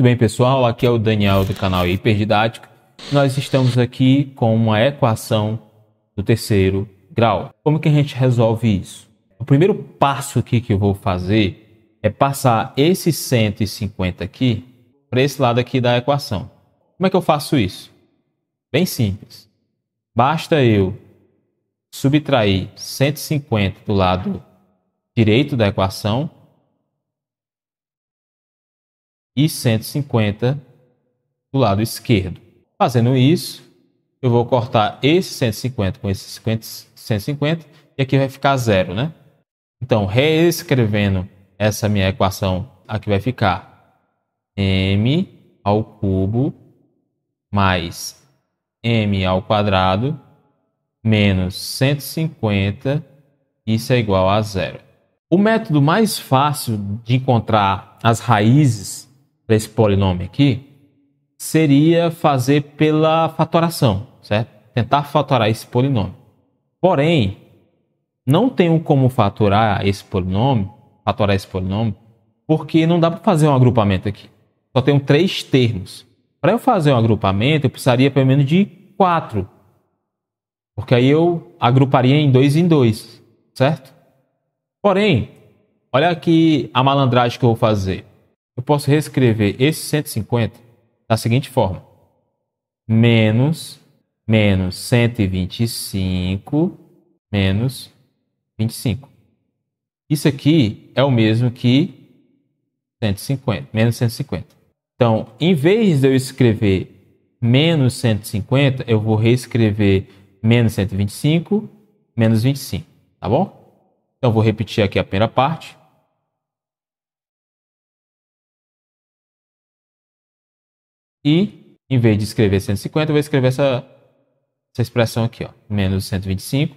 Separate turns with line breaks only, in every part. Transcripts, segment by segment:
Muito bem, pessoal, aqui é o Daniel do canal Hiperdidática. Nós estamos aqui com uma equação do terceiro grau. Como que a gente resolve isso? O primeiro passo aqui que eu vou fazer é passar esse 150 aqui para esse lado aqui da equação. Como é que eu faço isso? Bem simples. Basta eu subtrair 150 do lado direito da equação e 150 do lado esquerdo. Fazendo isso, eu vou cortar esse 150 com esse 150 e aqui vai ficar zero, né? Então, reescrevendo essa minha equação, aqui vai ficar m ao cubo mais m ao quadrado menos 150, isso é igual a zero. O método mais fácil de encontrar as raízes para esse polinômio aqui seria fazer pela fatoração, certo? Tentar fatorar esse polinômio. Porém, não tenho como fatorar esse polinômio, fatorar esse polinômio, porque não dá para fazer um agrupamento aqui. Só tenho três termos. Para eu fazer um agrupamento, eu precisaria pelo menos de quatro, porque aí eu agruparia em dois em dois, certo? Porém, olha aqui a malandragem que eu vou fazer eu posso reescrever esse 150 da seguinte forma: menos menos 125 menos 25. Isso aqui é o mesmo que 150, menos 150. Então, em vez de eu escrever menos 150, eu vou reescrever menos 125 menos 25, tá bom? Então, vou repetir aqui a primeira parte. E, em vez de escrever 150, eu vou escrever essa, essa expressão aqui, ó, menos 125,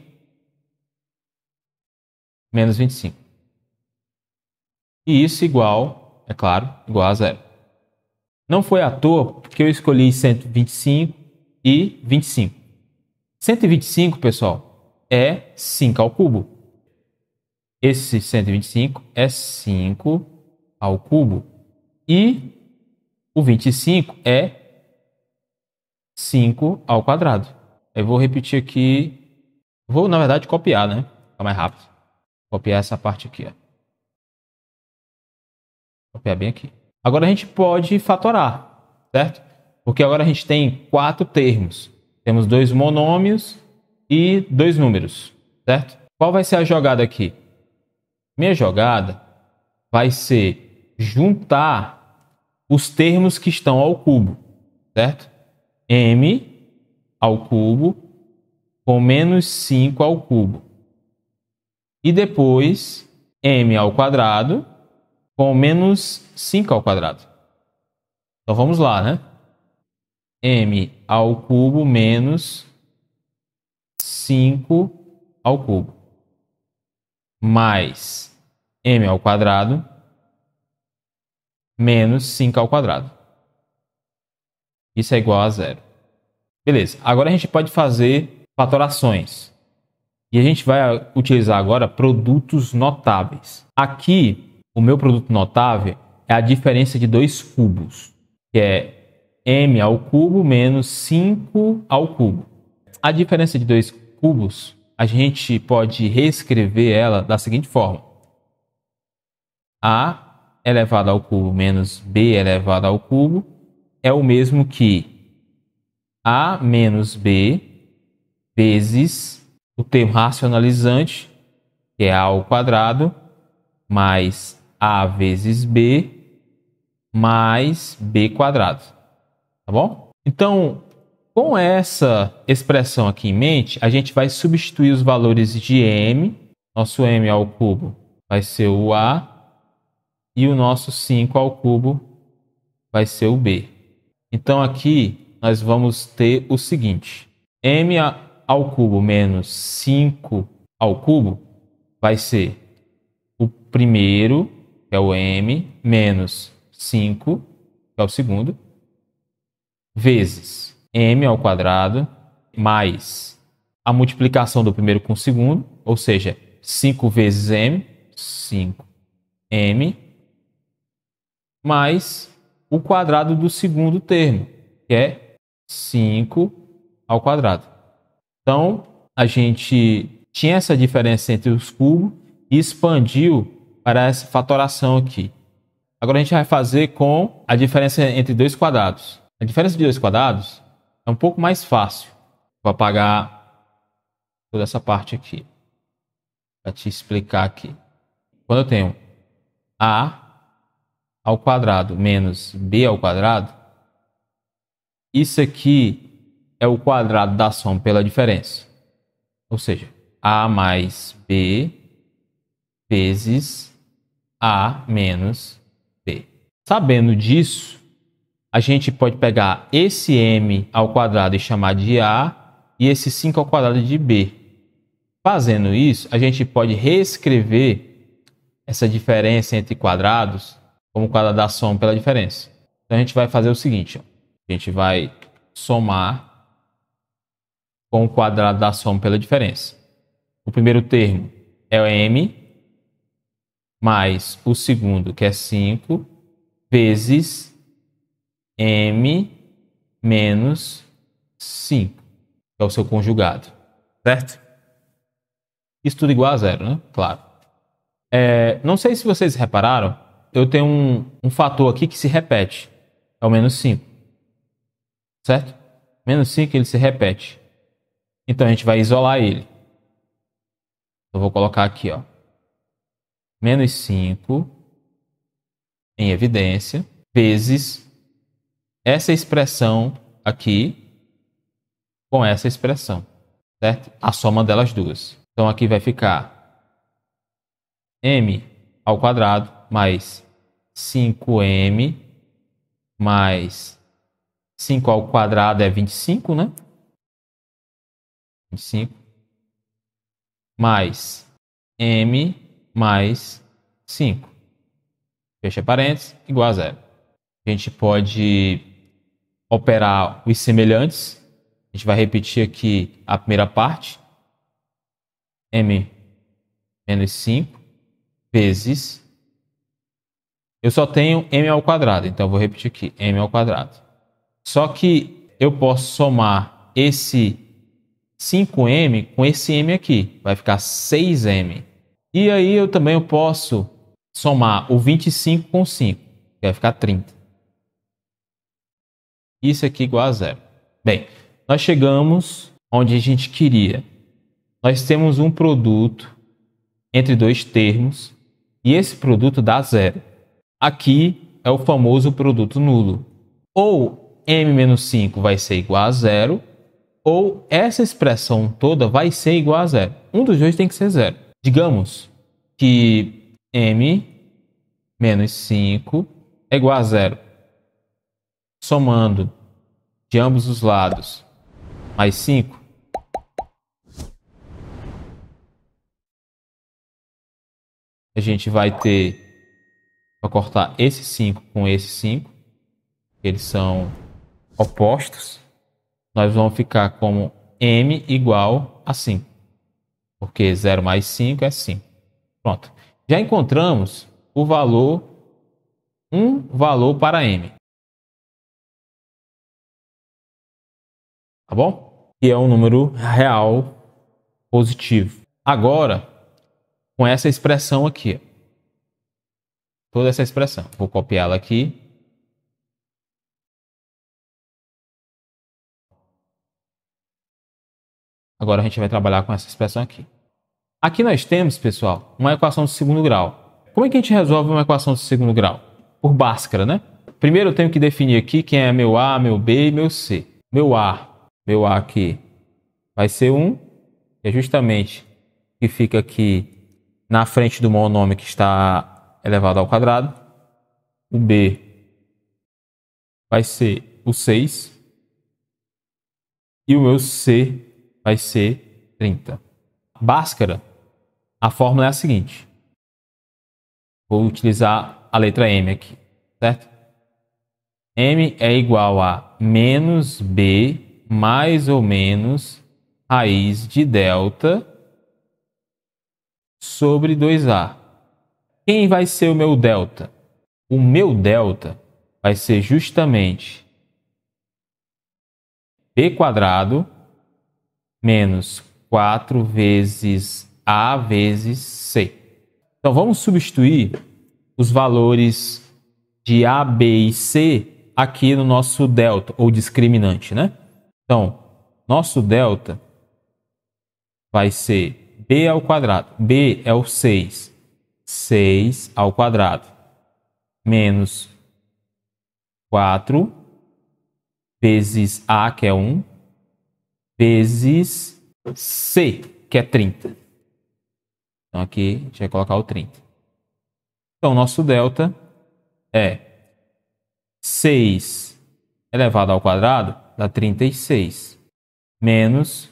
menos 25. E isso igual, é claro, igual a zero. Não foi à toa que eu escolhi 125 e 25. 125, pessoal, é 5 ao cubo. Esse 125 é 5 ao cubo. E o 25 é 5 ao quadrado. Eu vou repetir aqui. Vou, na verdade, copiar, né? Fica mais rápido. Copiar essa parte aqui, ó. Copiar bem aqui. Agora a gente pode fatorar, certo? Porque agora a gente tem quatro termos. Temos dois monômios e dois números, certo? Qual vai ser a jogada aqui? Minha jogada vai ser juntar os termos que estão ao cubo, certo? m ao cubo com menos 5 ao cubo. E depois m ao quadrado com menos 5 ao quadrado. Então vamos lá, né? m ao cubo menos 5 ao cubo mais m ao quadrado menos 5 ao quadrado. Isso é igual a zero. Beleza, agora a gente pode fazer fatorações. E a gente vai utilizar agora produtos notáveis. Aqui, o meu produto notável é a diferença de dois cubos, que é m ao cubo menos 5 ao cubo. A diferença de dois cubos, a gente pode reescrever ela da seguinte forma. A elevado ao cubo menos b elevado ao cubo é o mesmo que a menos b vezes o termo racionalizante, que é a ao quadrado, mais a vezes b mais b quadrado. Tá bom? Então, com essa expressão aqui em mente, a gente vai substituir os valores de m, nosso m ao cubo vai ser o a e o nosso 5 ao cubo vai ser o b. Então aqui nós vamos ter o seguinte: m ao cubo menos 5 ao cubo vai ser o primeiro, que é o m, menos 5, que é o segundo, vezes m ao quadrado mais a multiplicação do primeiro com o segundo, ou seja, 5 vezes m, 5m mais o quadrado do segundo termo, que é 5 ao quadrado. Então, a gente tinha essa diferença entre os cubos e expandiu para essa fatoração aqui. Agora a gente vai fazer com a diferença entre dois quadrados. A diferença de dois quadrados é um pouco mais fácil. Vou apagar toda essa parte aqui para te explicar aqui. Quando eu tenho A ao quadrado menos b ao quadrado, isso aqui é o quadrado da soma pela diferença. Ou seja, a mais b vezes a menos b. Sabendo disso, a gente pode pegar esse m ao quadrado e chamar de a e esse 5 ao quadrado de b. Fazendo isso, a gente pode reescrever essa diferença entre quadrados como quadrado da soma pela diferença. Então a gente vai fazer o seguinte, ó. a gente vai somar com o quadrado da soma pela diferença. O primeiro termo é o m mais o segundo, que é 5, vezes m menos 5, que é o seu conjugado, certo? Isso tudo igual a zero, né? Claro. É, não sei se vocês repararam, eu tenho um, um fator aqui que se repete. É o menos 5. Certo? Menos 5 ele se repete. Então a gente vai isolar ele. Eu vou colocar aqui, ó. Menos 5 em evidência vezes essa expressão aqui com essa expressão, certo? A soma delas duas. Então aqui vai ficar m ao quadrado mais 5m mais 5 ao quadrado é 25, né? 25 mais m mais 5. Fecha parênteses, igual a zero. A gente pode operar os semelhantes. A gente vai repetir aqui a primeira parte. m menos 5 vezes eu só tenho m ao quadrado, então eu vou repetir aqui, m ao quadrado. Só que eu posso somar esse 5m com esse m aqui, vai ficar 6m. E aí eu também posso somar o 25 com 5, que vai ficar 30. Isso aqui igual a zero. Bem, nós chegamos onde a gente queria. Nós temos um produto entre dois termos e esse produto dá zero. Aqui é o famoso produto nulo. Ou m-5 vai ser igual a zero, ou essa expressão toda vai ser igual a zero. Um dos dois tem que ser zero. Digamos que m menos 5 é igual a zero. Somando de ambos os lados mais 5, a gente vai ter para cortar esse 5 com esse 5. Eles são opostos. Nós vamos ficar como m igual a 5. Porque 0 mais 5 é 5. Pronto. Já encontramos o valor, um valor para m. Tá bom? Que é um número real positivo. Agora, com essa expressão aqui, toda essa expressão. Vou copiá-la aqui. Agora a gente vai trabalhar com essa expressão aqui. Aqui nós temos, pessoal, uma equação de segundo grau. Como é que a gente resolve uma equação de segundo grau? Por Bhaskara, né? Primeiro eu tenho que definir aqui quem é meu A, meu B e meu C. Meu A, meu A aqui vai ser 1, que é justamente que fica aqui na frente do monômio que está elevado ao quadrado. O B vai ser o 6. E o meu C vai ser 30. Báscara, a fórmula é a seguinte. Vou utilizar a letra M aqui, certo? M é igual a menos B mais ou menos raiz de delta sobre 2A. Quem vai ser o meu delta? O meu delta vai ser justamente b quadrado menos 4 vezes a vezes c. Então vamos substituir os valores de a, b e c aqui no nosso delta ou discriminante, né? Então, nosso delta vai ser b ao quadrado. b é o 6 6 ao quadrado menos 4 vezes A, que é 1, vezes C, que é 30. Então aqui a gente vai colocar o 30. Então nosso delta é 6 elevado ao quadrado dá 36, menos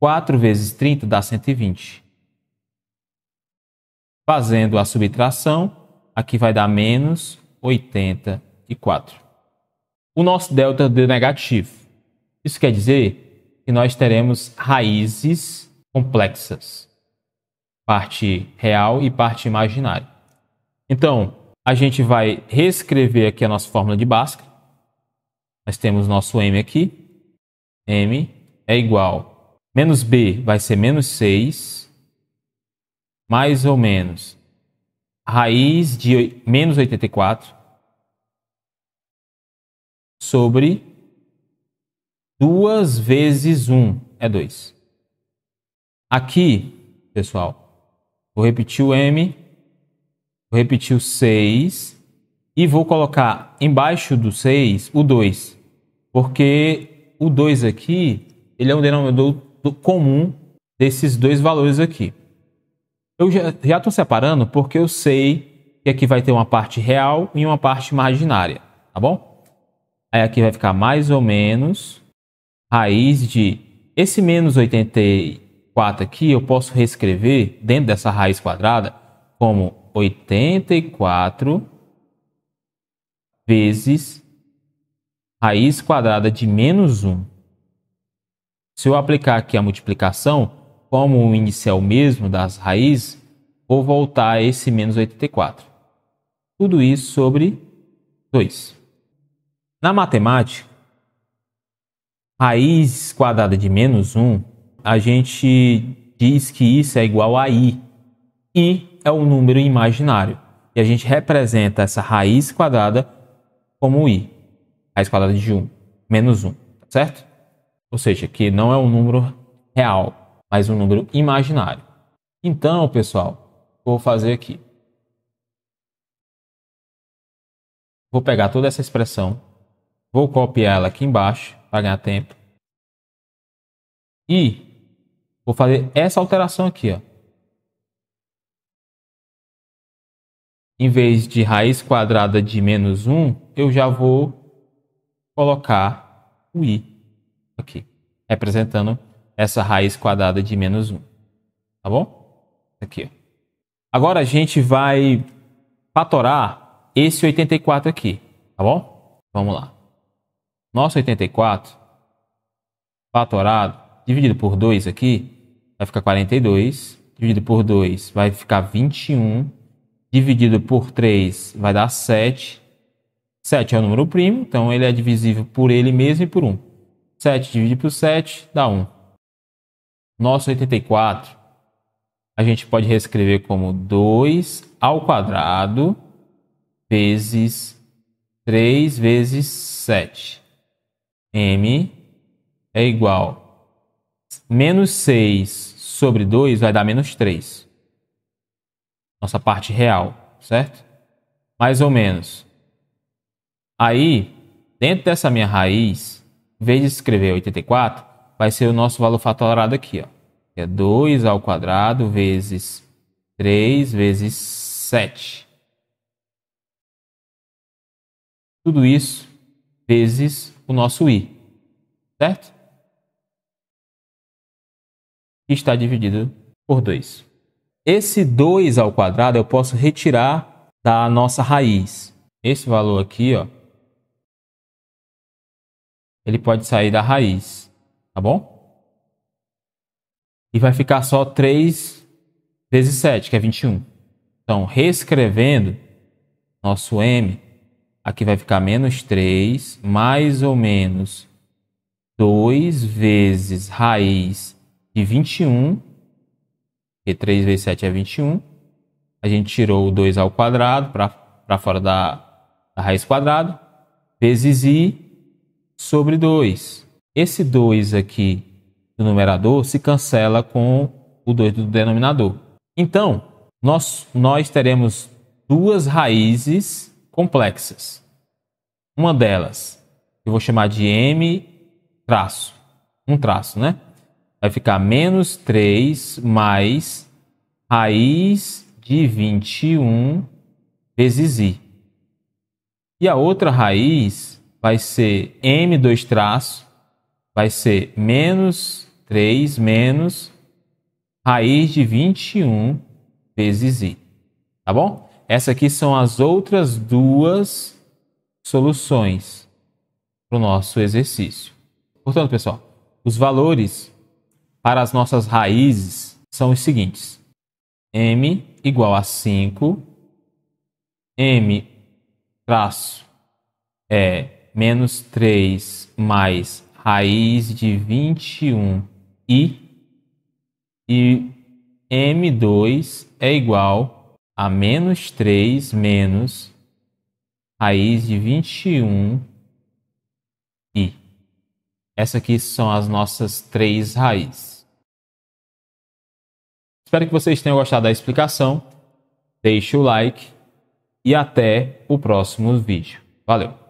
4 vezes 30 dá 120. Fazendo a subtração, aqui vai dar menos 84. O nosso delta deu negativo. Isso quer dizer que nós teremos raízes complexas, parte real e parte imaginária. Então, a gente vai reescrever aqui a nossa fórmula de Bhaskara. Nós temos nosso m aqui. m é igual menos b vai ser menos 6 mais ou menos raiz de menos 84 sobre 2 vezes 1 é 2. Aqui, pessoal, vou repetir o M, vou repetir o 6 e vou colocar embaixo do 6 o 2, porque o 2 aqui ele é um denominador comum desses dois valores aqui. Eu já estou separando porque eu sei que aqui vai ter uma parte real e uma parte imaginária, tá bom? Aí aqui vai ficar mais ou menos raiz de... Esse menos 84 aqui eu posso reescrever dentro dessa raiz quadrada como 84 vezes raiz quadrada de menos 1. Se eu aplicar aqui a multiplicação, como o índice é o mesmo das raízes, vou voltar a esse menos 84. Tudo isso sobre 2. Na matemática, raiz quadrada de menos 1, a gente diz que isso é igual a i. i é um número imaginário. E a gente representa essa raiz quadrada como i. Raiz quadrada de 1, menos 1, tá certo? Ou seja, que não é um número real, mas um número imaginário. Então, pessoal, vou fazer aqui. Vou pegar toda essa expressão, vou copiar ela aqui embaixo para ganhar tempo. E vou fazer essa alteração aqui, ó. Em vez de raiz quadrada de menos 1, eu já vou colocar o i aqui, representando essa raiz quadrada de menos 1. Tá bom? Aqui. Agora a gente vai fatorar esse 84 aqui. Tá bom? Vamos lá. Nosso 84 fatorado dividido por 2 aqui vai ficar 42. Dividido por 2 vai ficar 21. Dividido por 3 vai dar 7. 7 é o número primo, então ele é divisível por ele mesmo e por 1. 7 dividido por 7 dá 1. Nosso 84 a gente pode reescrever como 2 ao quadrado vezes 3 vezes 7. M é igual menos 6 sobre 2 vai dar menos 3. Nossa parte real, certo? Mais ou menos. Aí, dentro dessa minha raiz, em vez de escrever 84, vai ser o nosso valor fatorado aqui, ó que é 2 ao quadrado vezes 3 vezes 7. Tudo isso vezes o nosso i, certo? Que está dividido por 2. Esse 2 ao quadrado eu posso retirar da nossa raiz. Esse valor aqui, ó, ele pode sair da raiz, tá bom? e vai ficar só 3 vezes 7, que é 21. Então, reescrevendo nosso m, aqui vai ficar menos 3, mais ou menos 2 vezes raiz de 21, porque 3 vezes 7 é 21. A gente tirou o 2 ao quadrado para fora da, da raiz quadrada, vezes i sobre 2. Esse 2 aqui do numerador se cancela com o 2 do denominador. Então, nós, nós teremos duas raízes complexas. Uma delas, eu vou chamar de M traço, um traço, né? Vai ficar menos 3 mais raiz de 21 vezes i. E a outra raiz vai ser m dois traço, vai ser menos 3 menos raiz de 21 vezes i. Tá bom? Essas aqui são as outras duas soluções para o nosso exercício. Portanto, pessoal, os valores para as nossas raízes são os seguintes: m igual a 5, m traço é menos 3 mais raiz de 21 vezes I e M2 é igual a menos 3 menos raiz de 21 i. Essas aqui são as nossas três raízes. Espero que vocês tenham gostado da explicação. Deixe o like e até o próximo vídeo. Valeu!